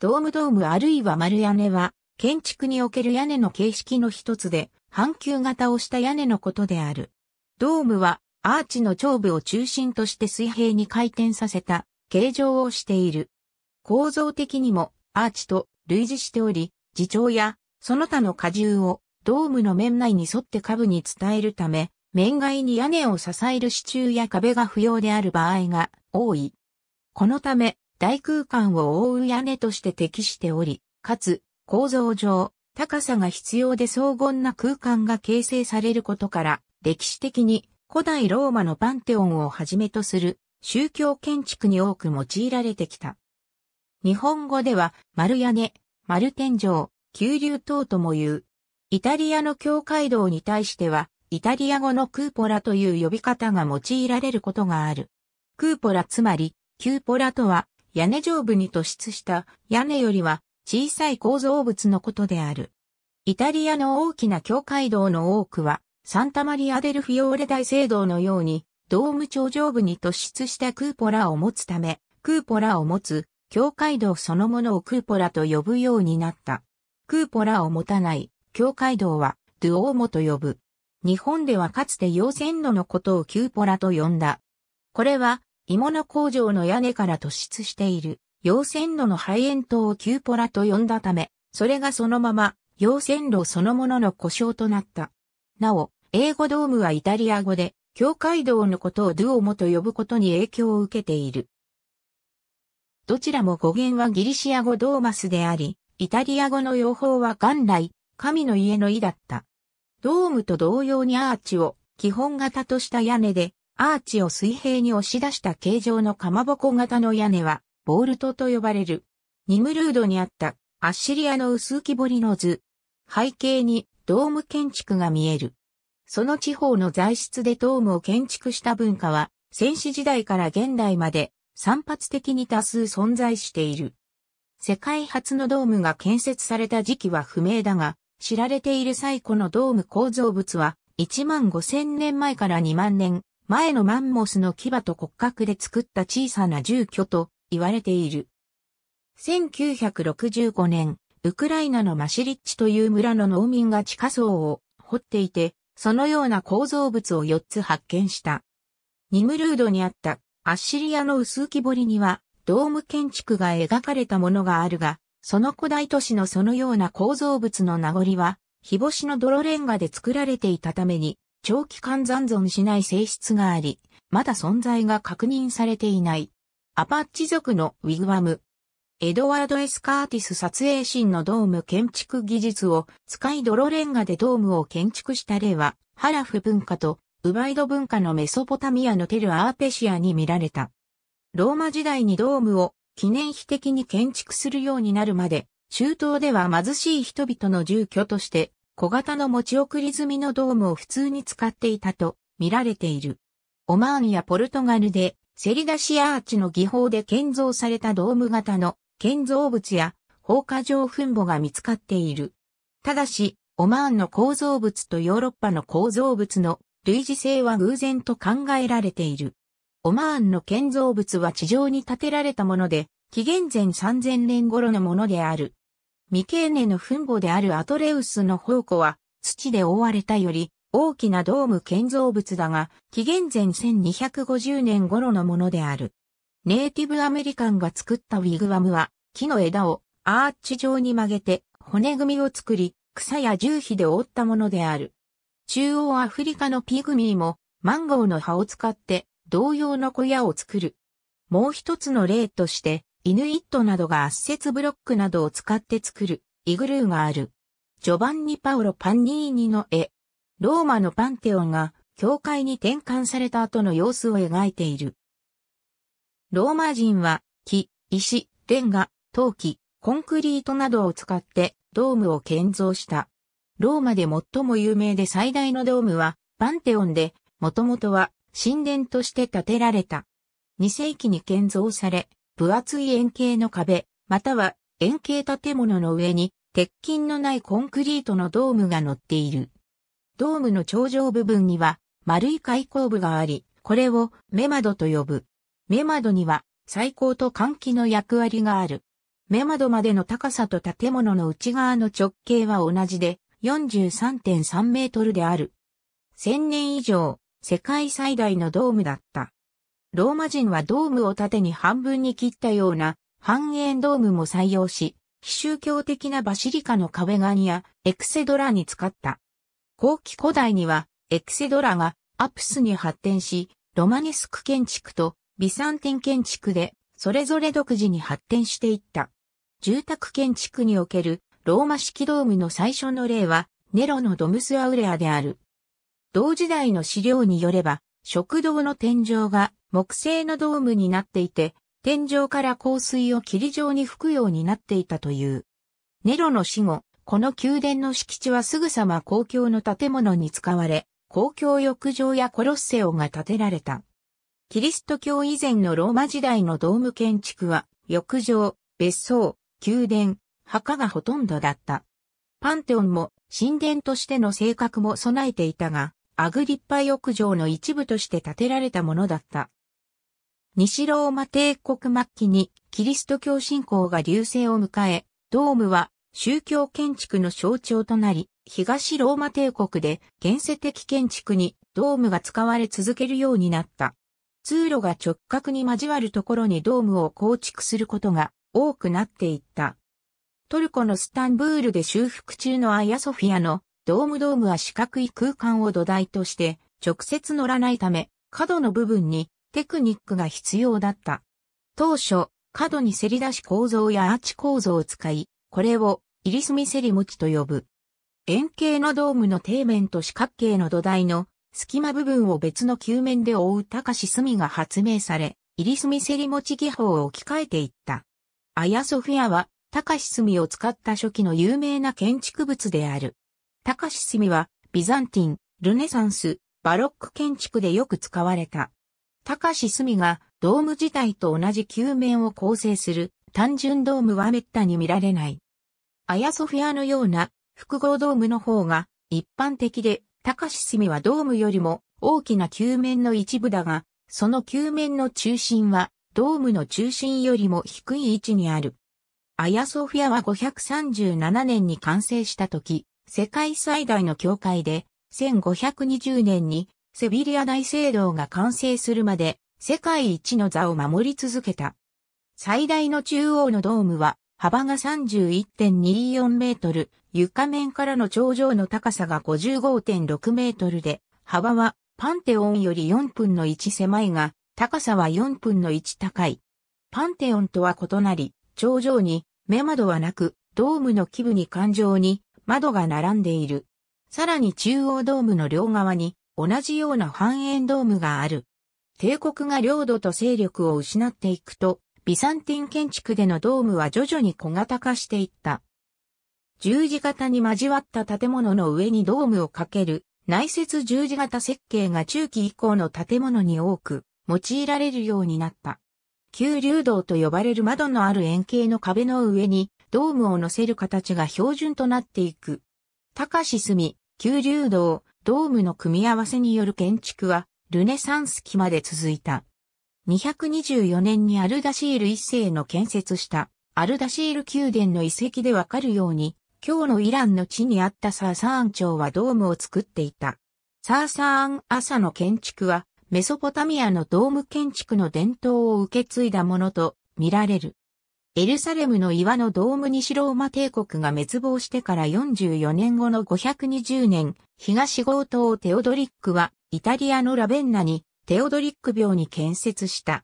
ドームドームあるいは丸屋根は、建築における屋根の形式の一つで、半球型をした屋根のことである。ドームは、アーチの頂部を中心として水平に回転させた形状をしている。構造的にも、アーチと類似しており、自重やその他の荷重をドームの面内に沿って下部に伝えるため、面外に屋根を支える支柱や壁が不要である場合が多い。このため、大空間を覆う屋根として適しており、かつ、構造上、高さが必要で荘厳な空間が形成されることから、歴史的に古代ローマのパンテオンをはじめとする宗教建築に多く用いられてきた。日本語では丸屋根、丸天井、急流等とも言う。イタリアの教会堂に対しては、イタリア語のクーポラという呼び方が用いられることがある。クーポラつまり、キューポラとは屋根上部に突出した屋根よりは小さい構造物のことである。イタリアの大きな教会堂の多くは、サンタマリアデルフィオーレ大聖堂のように、ドーム頂上部に突出したクーポラを持つため、クーポラを持つ、教会堂そのものをクーポラと呼ぶようになった。クーポラを持たない、教会堂は、ドゥオーモと呼ぶ。日本ではかつて用線路のことをキューポラと呼んだ。これは、鋳物工場の屋根から突出している、溶線路の排煙塔をキューポラと呼んだため、それがそのまま、溶線路そのものの故障となった。なお、英語ドームはイタリア語で、境界道のことをドゥオモと呼ぶことに影響を受けている。どちらも語源はギリシア語ドーマスであり、イタリア語の用法は元来、神の家の意だった。ドームと同様にアーチを基本型とした屋根で、アーチを水平に押し出した形状のかまぼこ型の屋根は、ボールトと呼ばれる。ニムルードにあったアッシリアの薄木彫りの図。背景にドーム建築が見える。その地方の材質でドームを建築した文化は、先史時代から現代まで散発的に多数存在している。世界初のドームが建設された時期は不明だが、知られている最古のドーム構造物は1万5000年前から2万年前のマンモスの牙と骨格で作った小さな住居と言われている。1965年、ウクライナのマシリッチという村の農民が地下層を掘っていて、そのような構造物を4つ発見した。ニムルードにあったアッシリアの薄浮き彫りには、ドーム建築が描かれたものがあるが、その古代都市のそのような構造物の名残は、日干しの泥レンガで作られていたために、長期間残存しない性質があり、まだ存在が確認されていない。アパッチ族のウィグワム。エドワード・エスカーティス撮影シンのドーム建築技術を使い泥レンガでドームを建築した例は、ハラフ文化とウバイド文化のメソポタミアのテル・アーペシアに見られた。ローマ時代にドームを記念碑的に建築するようになるまで、中東では貧しい人々の住居として小型の持ち送り済みのドームを普通に使っていたと見られている。オマーンやポルトガルでセリ出しアーチの技法で建造されたドーム型の建造物や放火状墳墓が見つかっている。ただし、オマーンの構造物とヨーロッパの構造物の類似性は偶然と考えられている。オマーンの建造物は地上に建てられたもので、紀元前3000年頃のものである。未経年の墳墓であるアトレウスの宝庫は、土で覆われたより、大きなドーム建造物だが、紀元前1250年頃のものである。ネイティブアメリカンが作ったウィグワムは、木の枝をアーチ状に曲げて骨組みを作り、草や重皮で覆ったものである。中央アフリカのピグミーも、マンゴーの葉を使って同様の小屋を作る。もう一つの例として、イヌイットなどが圧雪ブロックなどを使って作るイグルーがある。ジョバンニ・パオロ・パンニーニの絵。ローマのパンテオンが教会に転換された後の様子を描いている。ローマ人は木、石、レンガ、陶器、コンクリートなどを使ってドームを建造した。ローマで最も有名で最大のドームはパンテオンで、もともとは神殿として建てられた。2世紀に建造され、分厚い円形の壁、または円形建物の上に鉄筋のないコンクリートのドームが乗っている。ドームの頂上部分には丸い開口部があり、これを目窓と呼ぶ。目窓には最高と換気の役割がある。目窓までの高さと建物の内側の直径は同じで43.3メートルである。1000年以上、世界最大のドームだった。ローマ人はドームを縦に半分に切ったような半円ドームも採用し、非宗教的なバシリカの壁紙やエクセドラに使った。後期古代にはエクセドラがアプスに発展し、ロマネスク建築とビサンティン建築でそれぞれ独自に発展していった。住宅建築におけるローマ式ドームの最初の例はネロのドムスアウレアである。同時代の資料によれば、食堂の天井が木製のドームになっていて、天井から香水を霧状に吹くようになっていたという。ネロの死後、この宮殿の敷地はすぐさま公共の建物に使われ、公共浴場やコロッセオが建てられた。キリスト教以前のローマ時代のドーム建築は、浴場、別荘、宮殿、墓がほとんどだった。パンテオンも神殿としての性格も備えていたが、アグリッパ浴場の一部として建てられたものだった。西ローマ帝国末期にキリスト教信仰が隆盛を迎え、ドームは宗教建築の象徴となり、東ローマ帝国で現世的建築にドームが使われ続けるようになった。通路が直角に交わるところにドームを構築することが多くなっていった。トルコのスタンブールで修復中のアイアソフィアのドームドームは四角い空間を土台として直接乗らないため、角の部分にテクニックが必要だった。当初、角にせり出し構造やアーチ構造を使い、これを入りミせり持ちと呼ぶ。円形のドームの底面と四角形の土台の隙間部分を別の球面で覆う高し隅が発明され、入りミせり持ち技法を置き換えていった。アヤソフィアは高し墨を使った初期の有名な建築物である。高し墨はビザンティン、ルネサンス、バロック建築でよく使われた。高橋澄がドーム自体と同じ球面を構成する単純ドームは滅多に見られない。アヤソフィアのような複合ドームの方が一般的で、高橋澄はドームよりも大きな球面の一部だが、その球面の中心はドームの中心よりも低い位置にある。アヤソフィアは537年に完成した時、世界最大の教会で、1520年にセビリア大聖堂が完成するまで世界一の座を守り続けた。最大の中央のドームは幅が31.24メートル、床面からの頂上の高さが55.6メートルで、幅はパンテオンより4分の1狭いが、高さは4分の1高い。パンテオンとは異なり、頂上に目窓はなく、ドームの基部に環状に窓が並んでいる。さらに中央ドームの両側に同じような半円ドームがある。帝国が領土と勢力を失っていくと、ビサンティン建築でのドームは徐々に小型化していった。十字型に交わった建物の上にドームをかける内接十字型設計が中期以降の建物に多く用いられるようになった。旧流道と呼ばれる窓のある円形の壁の上にドームを乗せる形が標準となっていく。高し住み、旧流道、ドームの組み合わせによる建築は、ルネサンス期まで続いた。224年にアルダシール一世の建設したアルダシール宮殿の遺跡でわかるように、今日のイランの地にあったサーサーン朝はドームを作っていた。サーサーン朝の建築はメソポタミアのドーム建築の伝統を受け継いだものと見られる。エルサレムの岩のドームにシローマ帝国が滅亡してから44年後の520年、東強盗島テオドリックは、イタリアのラベンナに、テオドリック廟に建設した。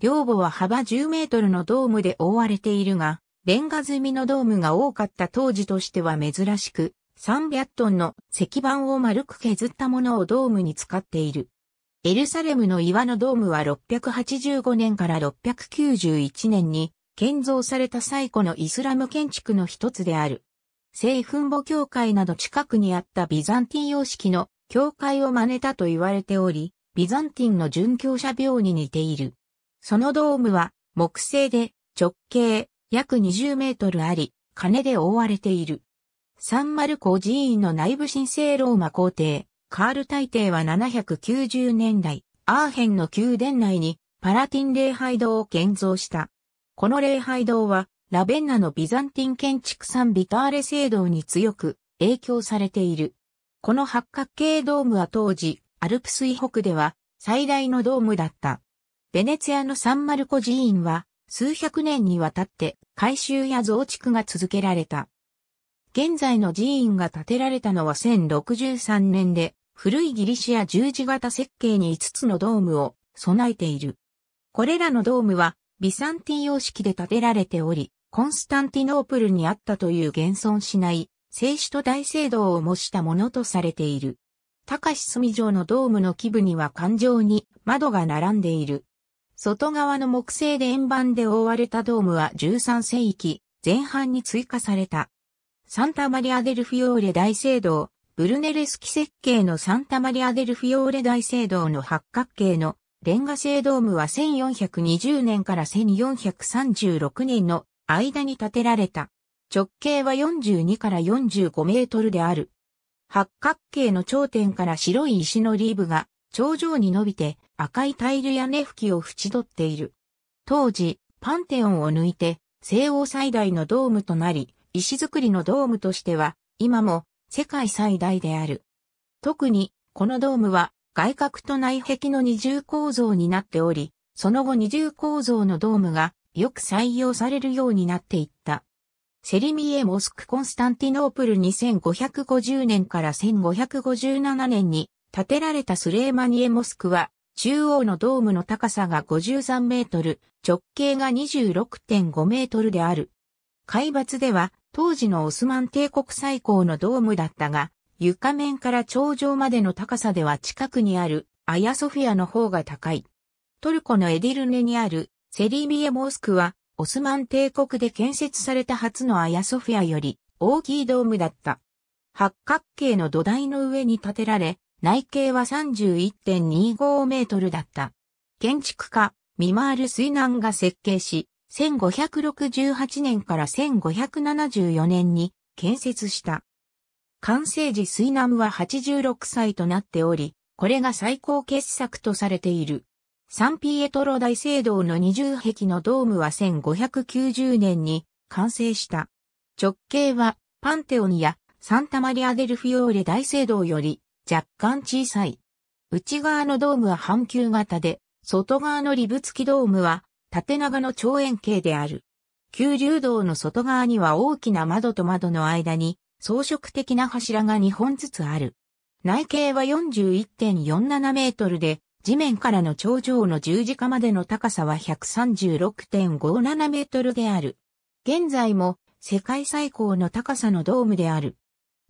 両母は幅10メートルのドームで覆われているが、レンガ積みのドームが多かった当時としては珍しく、300トンの石板を丸く削ったものをドームに使っている。エルサレムの岩のドームは685年から691年に建造された最古のイスラム建築の一つである。聖墳墓教会など近くにあったビザンティン様式の教会を真似たと言われており、ビザンティンの殉教者廟に似ている。そのドームは木製で直径約20メートルあり、金で覆われている。サンマルコ寺院の内部神聖ローマ皇帝、カール大帝は790年代、アーヘンの宮殿内にパラティン礼拝堂を建造した。この礼拝堂は、ラベンナのビザンティン建築産ビターレ聖堂に強く影響されている。この八角形ドームは当時、アルプス以北では最大のドームだった。ベネツィアのサンマルコ寺院は数百年にわたって改修や増築が続けられた。現在の寺院が建てられたのは1063年で、古いギリシア十字型設計に5つのドームを備えている。これらのドームはビサンティン様式で建てられており、コンスタンティノープルにあったという現存しない聖子と大聖堂を模したものとされている。高し隅城のドームの基部には環状に窓が並んでいる。外側の木製で円盤で覆われたドームは13世紀前半に追加された。サンタマリア・デルフィオーレ大聖堂、ブルネレスキ設計のサンタマリア・デルフィオーレ大聖堂の八角形のレンガ製ドームは1420年から1436年の間に建てられた。直径は42から45メートルである。八角形の頂点から白い石のリーブが頂上に伸びて赤いタイルや根吹きを縁取っている。当時、パンテオンを抜いて西欧最大のドームとなり、石造りのドームとしては今も世界最大である。特にこのドームは外角と内壁の二重構造になっており、その後二重構造のドームがよく採用されるようになっていった。セリミエ・モスク・コンスタンティノープル2550年から1557年に建てられたスレーマニエ・モスクは中央のドームの高さが53メートル、直径が26.5メートルである。海抜では当時のオスマン帝国最高のドームだったが、床面から頂上までの高さでは近くにあるアヤソフィアの方が高い。トルコのエディルネにあるセリビエモスクはオスマン帝国で建設された初のアヤソフィアより大きいドームだった。八角形の土台の上に建てられ、内径は31.25メートルだった。建築家、ミマール・水ンが設計し、1568年から1574年に建設した。完成時水南は86歳となっており、これが最高傑作とされている。サンピエトロ大聖堂の20壁のドームは1590年に完成した。直径はパンテオニやサンタマリアデルフィオーレ大聖堂より若干小さい。内側のドームは半球型で、外側のリブ付きドームは縦長の長円形である。九流道の外側には大きな窓と窓の間に装飾的な柱が2本ずつある。内径は41.47メートルで、地面からの頂上の十字架までの高さは136.57メートルである。現在も世界最高の高さのドームである。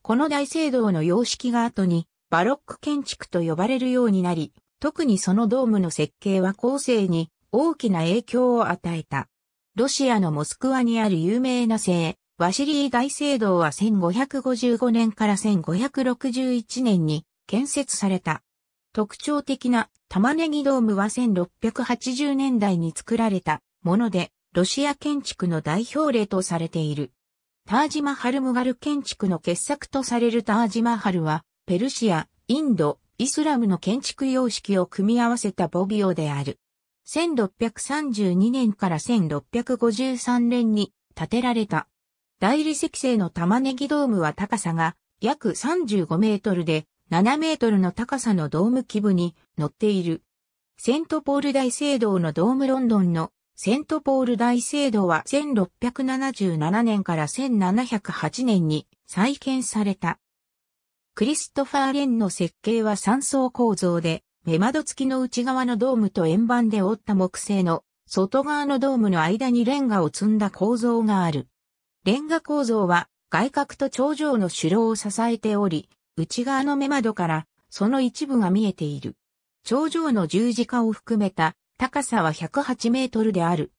この大聖堂の様式が後にバロック建築と呼ばれるようになり、特にそのドームの設計は後世に大きな影響を与えた。ロシアのモスクワにある有名な聖ワシリー大聖堂は1555年から1561年に建設された。特徴的な玉ねぎドームは1680年代に作られたもので、ロシア建築の代表例とされている。タージマハルムガル建築の傑作とされるタージマハルは、ペルシア、インド、イスラムの建築様式を組み合わせたボビオである。1632年から1653年に建てられた大理石製の玉ねぎドームは高さが約35メートルで7メートルの高さのドーム基部に乗っている。セントポール大聖堂のドームロンドンのセントポール大聖堂は1677年から1708年に再建された。クリストファー・レンの設計は3層構造で、目窓付きの内側のドームと円盤で折った木製の外側のドームの間にレンガを積んだ構造がある。レンガ構造は外角と頂上の主楼を支えており、内側の目窓からその一部が見えている。頂上の十字架を含めた高さは108メートルである。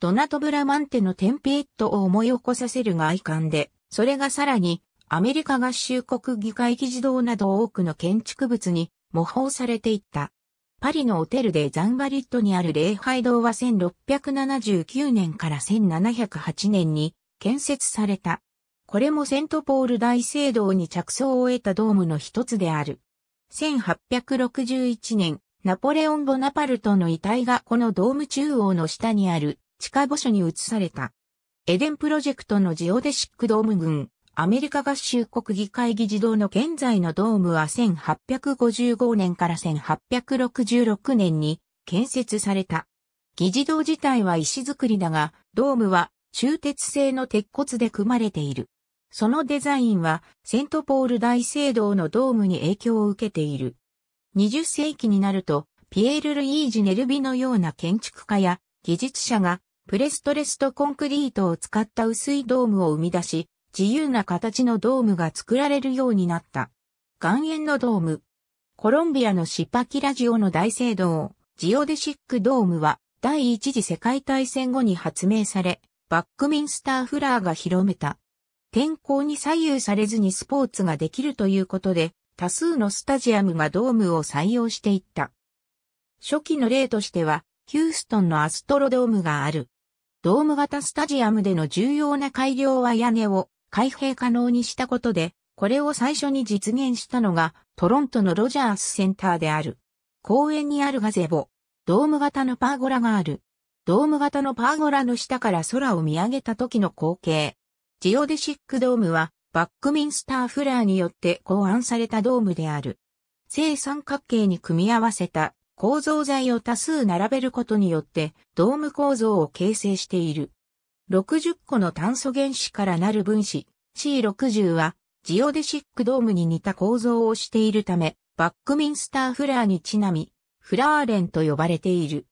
ドナトブラマンテのテンペットを思い起こさせる外観で、それがさらにアメリカ合衆国議会議事堂など多くの建築物に模倣されていった。パリのオテルでザンバリットにある礼拝堂は1679年から1708年に建設された。これもセントポール大聖堂に着想を得たドームの一つである。1861年、ナポレオン・ボナパルトの遺体がこのドーム中央の下にある地下墓所に移された。エデンプロジェクトのジオデシックドーム群、アメリカ合衆国議会議事堂の現在のドームは1855年から1866年に建設された。議事堂自体は石造りだが、ドームは鋳鉄製の鉄骨で組まれている。そのデザインはセントポール大聖堂のドームに影響を受けている。20世紀になると、ピエール・ルイージ・ネルビのような建築家や技術者がプレストレストコンクリートを使った薄いドームを生み出し、自由な形のドームが作られるようになった。岩塩のドーム。コロンビアのシパキラジオの大聖堂、ジオデシックドームは第一次世界大戦後に発明され、バックミンスター・フラーが広めた。天候に左右されずにスポーツができるということで、多数のスタジアムがドームを採用していった。初期の例としては、ヒューストンのアストロドームがある。ドーム型スタジアムでの重要な改良は屋根を開閉可能にしたことで、これを最初に実現したのがトロントのロジャースセンターである。公園にあるガゼボ、ドーム型のパーゴラがある。ドーム型のパーゴラの下から空を見上げた時の光景。ジオデシックドームは、バックミンスター・フラーによって考案されたドームである。正三角形に組み合わせた構造材を多数並べることによってドーム構造を形成している。60個の炭素原子からなる分子 C60 はジオデシックドームに似た構造をしているためバックミンスター・フラーにちなみフラーレンと呼ばれている。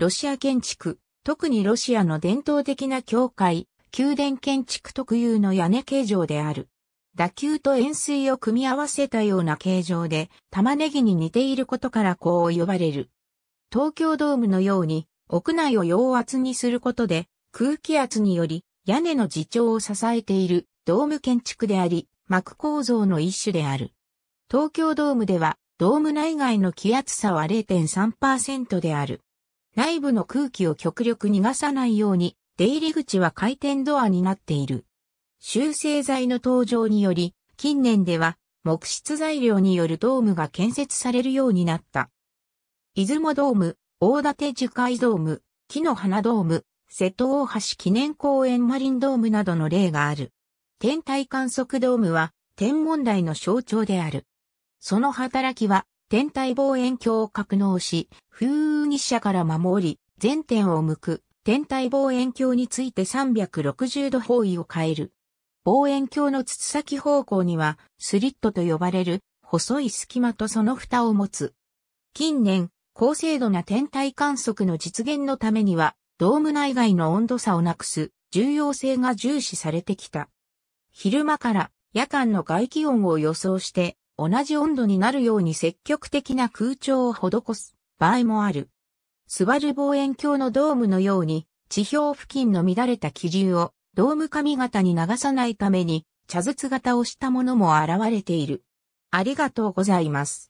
ロシア建築、特にロシアの伝統的な教会、宮殿建築特有の屋根形状である。打球と円錐を組み合わせたような形状で、玉ねぎに似ていることからこう呼ばれる。東京ドームのように、屋内を陽圧にすることで、空気圧により、屋根の自重を支えているドーム建築であり、膜構造の一種である。東京ドームでは、ドーム内外の気圧差は0.3%である。内部の空気を極力逃がさないように、出入り口は回転ドアになっている。修正材の登場により、近年では木質材料によるドームが建設されるようになった。出雲ドーム、大館樹海ドーム、木の花ドーム、瀬戸大橋記念公園マリンドームなどの例がある。天体観測ドームは天文台の象徴である。その働きは天体望遠鏡を格納し、風日射から守り、全天を向く、天体望遠鏡について360度方位を変える。望遠鏡の筒先方向には、スリットと呼ばれる、細い隙間とその蓋を持つ。近年、高精度な天体観測の実現のためには、ドーム内外の温度差をなくす重要性が重視されてきた。昼間から夜間の外気温を予想して同じ温度になるように積極的な空調を施す場合もある。スバル望遠鏡のドームのように地表付近の乱れた気流をドーム髪型に流さないために茶筒型をしたものも現れている。ありがとうございます。